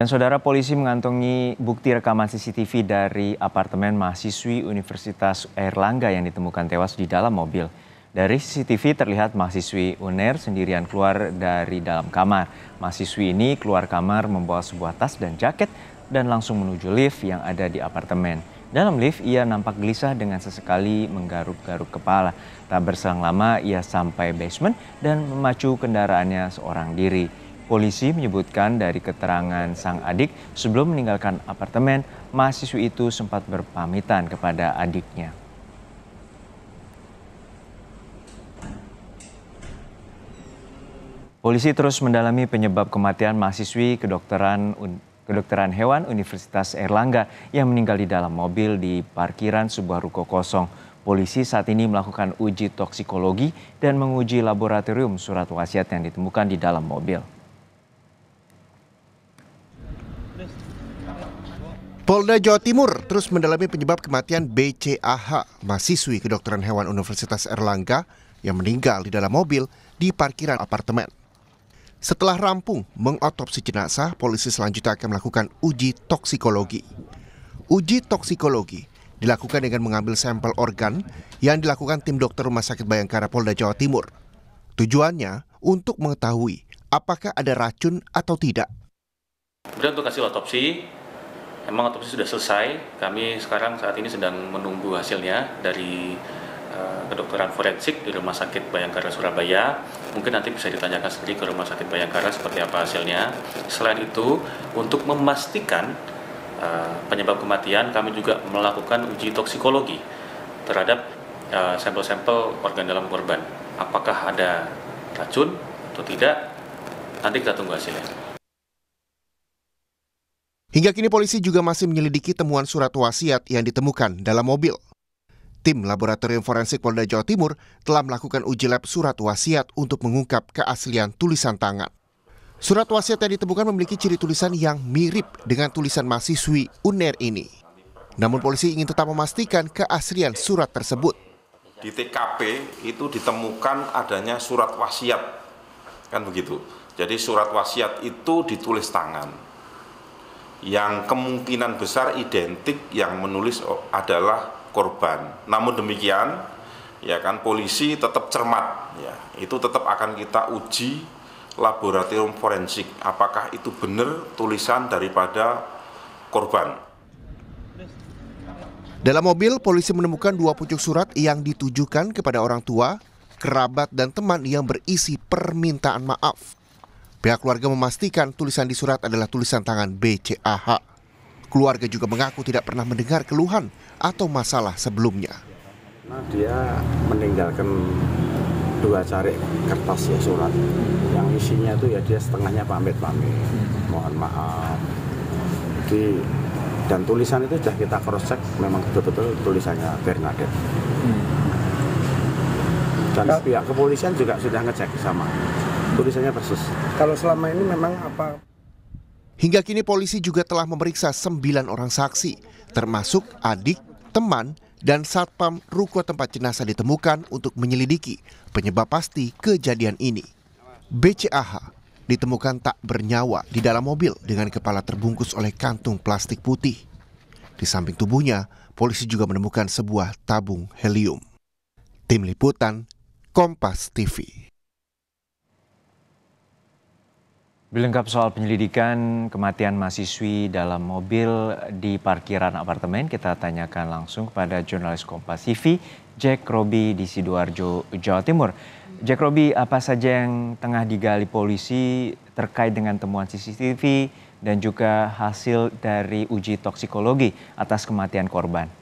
Dan saudara polisi mengantongi bukti rekaman CCTV dari apartemen mahasiswi Universitas Airlangga yang ditemukan tewas di dalam mobil. Dari CCTV terlihat mahasiswi UNER sendirian keluar dari dalam kamar. Mahasiswi ini keluar kamar membawa sebuah tas dan jaket dan langsung menuju lift yang ada di apartemen. Dalam lift, ia nampak gelisah dengan sesekali menggaruk-garuk kepala. Tak berselang lama, ia sampai basement dan memacu kendaraannya seorang diri. Polisi menyebutkan dari keterangan sang adik sebelum meninggalkan apartemen, mahasiswi itu sempat berpamitan kepada adiknya. Polisi terus mendalami penyebab kematian mahasiswi kedokteran kedokteran hewan Universitas Erlangga yang meninggal di dalam mobil di parkiran sebuah ruko kosong. Polisi saat ini melakukan uji toksikologi dan menguji laboratorium surat wasiat yang ditemukan di dalam mobil. Polda Jawa Timur terus mendalami penyebab kematian BCAH, mahasiswi kedokteran hewan Universitas Erlangga yang meninggal di dalam mobil di parkiran apartemen. Setelah rampung mengotopsi jenazah, polisi selanjutnya akan melakukan uji toksikologi. Uji toksikologi dilakukan dengan mengambil sampel organ yang dilakukan tim dokter Rumah Sakit Bayangkara Polda Jawa Timur. Tujuannya untuk mengetahui apakah ada racun atau tidak. Kemudian untuk hasil otopsi, Emang otopsi sudah selesai. Kami sekarang saat ini sedang menunggu hasilnya dari uh, kedokteran forensik di Rumah Sakit Bayangkara Surabaya. Mungkin nanti bisa ditanyakan sendiri ke Rumah Sakit Bayangkara seperti apa hasilnya. Selain itu, untuk memastikan uh, penyebab kematian, kami juga melakukan uji toksikologi terhadap sampel eh, sampel-sampel organ dalam korban. Apakah ada racun atau tidak? Nanti kita tunggu hasilnya. Hingga kini polisi juga masih menyelidiki temuan surat wasiat yang ditemukan dalam mobil. Tim Laboratorium Forensik Polda Jawa Timur telah melakukan uji lab surat wasiat untuk mengungkap keaslian tulisan tangan. Surat wasiat yang ditemukan memiliki ciri tulisan yang mirip dengan tulisan mahasiswi UNER ini. Namun polisi ingin tetap memastikan keaslian surat tersebut. Di TKP itu ditemukan adanya surat wasiat. Kan begitu. Jadi surat wasiat itu ditulis tangan yang kemungkinan besar identik yang menulis adalah korban. Namun demikian, ya kan polisi tetap cermat, ya itu tetap akan kita uji laboratorium forensik apakah itu benar tulisan daripada korban. Dalam mobil, polisi menemukan dua pucuk surat yang ditujukan kepada orang tua, kerabat, dan teman yang berisi permintaan maaf. Pihak keluarga memastikan tulisan di surat adalah tulisan tangan BCAH. Keluarga juga mengaku tidak pernah mendengar keluhan atau masalah sebelumnya. Nah, dia meninggalkan dua cari kertas ya surat yang isinya itu ya dia setengahnya pamit-pamit mohon maaf di dan tulisan itu sudah kita cross check memang betul-betul tulisannya Bernadette hmm. dan pihak kepolisian juga sudah ngecek sama tulisannya persis. Kalau selama ini memang apa? Hingga kini polisi juga telah memeriksa sembilan orang saksi, termasuk adik, teman, dan satpam ruko tempat jenazah ditemukan untuk menyelidiki penyebab pasti kejadian ini. BCAH ditemukan tak bernyawa di dalam mobil dengan kepala terbungkus oleh kantung plastik putih. Di samping tubuhnya, polisi juga menemukan sebuah tabung helium. Tim Liputan, Kompas TV. Belengkap soal penyelidikan kematian mahasiswi dalam mobil di parkiran apartemen, kita tanyakan langsung kepada jurnalis Kompas TV, Jack Robi di Sidoarjo, Jawa Timur. Jack Robi, apa saja yang tengah digali polisi terkait dengan temuan CCTV dan juga hasil dari uji toksikologi atas kematian korban?